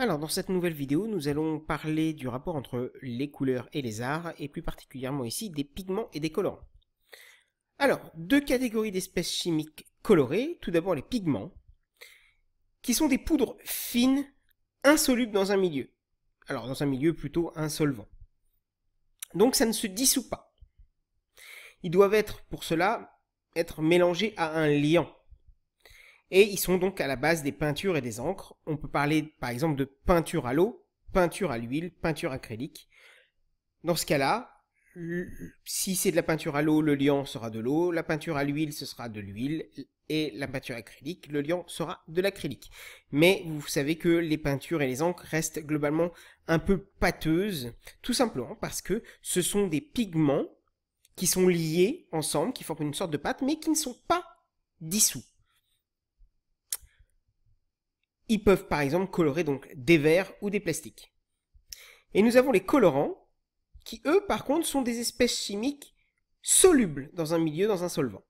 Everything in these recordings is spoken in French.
Alors dans cette nouvelle vidéo, nous allons parler du rapport entre les couleurs et les arts, et plus particulièrement ici des pigments et des colorants. Alors, deux catégories d'espèces chimiques colorées, tout d'abord les pigments, qui sont des poudres fines, insolubles dans un milieu. Alors dans un milieu plutôt insolvant. Donc ça ne se dissout pas. Ils doivent être, pour cela, être mélangés à un liant. Et ils sont donc à la base des peintures et des encres. On peut parler par exemple de peinture à l'eau, peinture à l'huile, peinture acrylique. Dans ce cas-là, si c'est de la peinture à l'eau, le liant sera de l'eau, la peinture à l'huile, ce sera de l'huile, et la peinture acrylique, le liant sera de l'acrylique. Mais vous savez que les peintures et les encres restent globalement un peu pâteuses, tout simplement parce que ce sont des pigments qui sont liés ensemble, qui forment une sorte de pâte, mais qui ne sont pas dissous. Ils peuvent par exemple colorer donc des verres ou des plastiques. Et nous avons les colorants, qui eux par contre sont des espèces chimiques solubles dans un milieu, dans un solvant.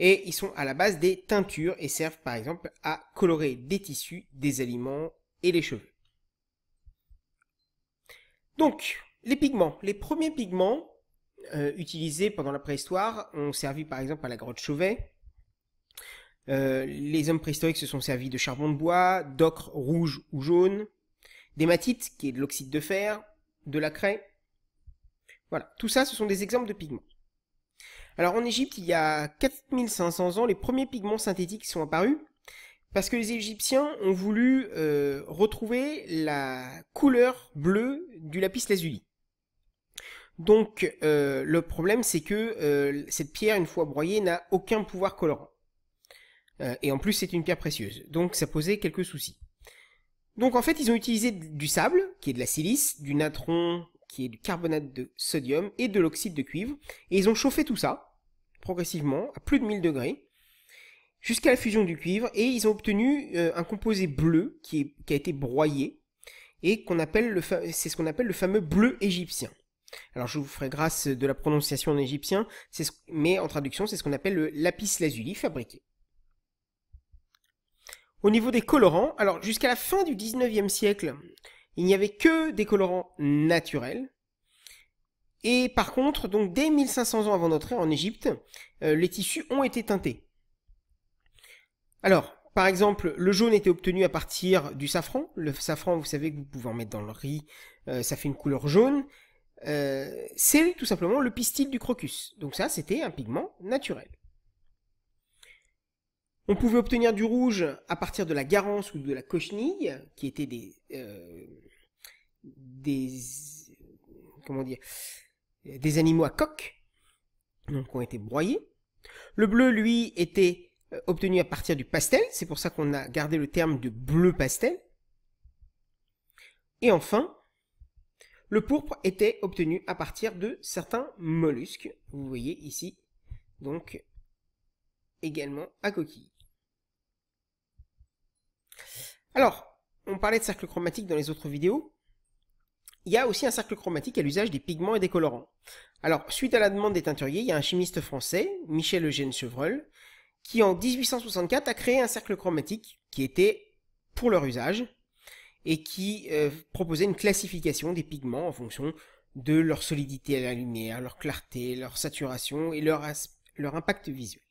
Et ils sont à la base des teintures et servent par exemple à colorer des tissus, des aliments et les cheveux. Donc, les pigments. Les premiers pigments euh, utilisés pendant la préhistoire ont servi par exemple à la grotte Chauvet, euh, les hommes préhistoriques se sont servis de charbon de bois, d'ocre rouge ou jaune, d'hématite, qui est de l'oxyde de fer, de la craie. Voilà, tout ça, ce sont des exemples de pigments. Alors en Égypte, il y a 4500 ans, les premiers pigments synthétiques sont apparus, parce que les Égyptiens ont voulu euh, retrouver la couleur bleue du lapis lazuli. Donc euh, le problème c'est que cette pierre, une fois broyée, n'a aucun pouvoir colorant. Euh, et en plus, c'est une pierre précieuse. Donc, ça posait quelques soucis. Donc, en fait, ils ont utilisé du sable, qui est de la silice, du natron, qui est du carbonate de sodium, et de l'oxyde de cuivre. Et ils ont chauffé tout ça, progressivement, à plus de 1000 degrés, jusqu'à la fusion du cuivre. Et ils ont obtenu euh, un composé bleu, qui, a été broyé, et qu'on appelle le c'est ce qu'on appelle le fameux bleu égyptien. Alors je vous ferai grâce de la prononciation en égyptien, mais en traduction c'est ce qu'on appelle le lapis lazuli fabriqué. Au niveau des colorants, alors jusqu'à la fin du 19e siècle, il n'y avait que des colorants naturels. Et par contre, donc dès 1500 ans avant notre ère en Égypte, euh, les tissus ont été teintés. Alors, par exemple, le jaune était obtenu à partir du safran. Le safran, vous savez que vous pouvez en mettre dans le riz, euh, ça fait une couleur jaune. Euh, c'est tout simplement le pistil du crocus. Donc ça, c'était un pigment naturel. On pouvait obtenir du rouge à partir de la garance ou de la cochenille, qui étaient des, euh, des, comment dire, des animaux à coque, donc ont été broyés. Le bleu, lui, était euh, obtenu à partir du pastel, c'est pour ça qu'on a gardé le terme de bleu pastel. Et enfin, le pourpre était obtenu à partir de certains mollusques. Vous voyez ici, donc, également à coquille. Alors, on parlait de cercle chromatique dans les autres vidéos. Il y a aussi un cercle chromatique à l'usage des pigments et des colorants. Alors, suite à la demande des teinturiers, il y a un chimiste français, Michel Eugène Chevreul, qui en 1864 a créé un cercle chromatique qui était pour leur usage et qui euh, proposait une classification des pigments en fonction de leur solidité à la lumière, leur clarté, leur saturation et leur impact visuel.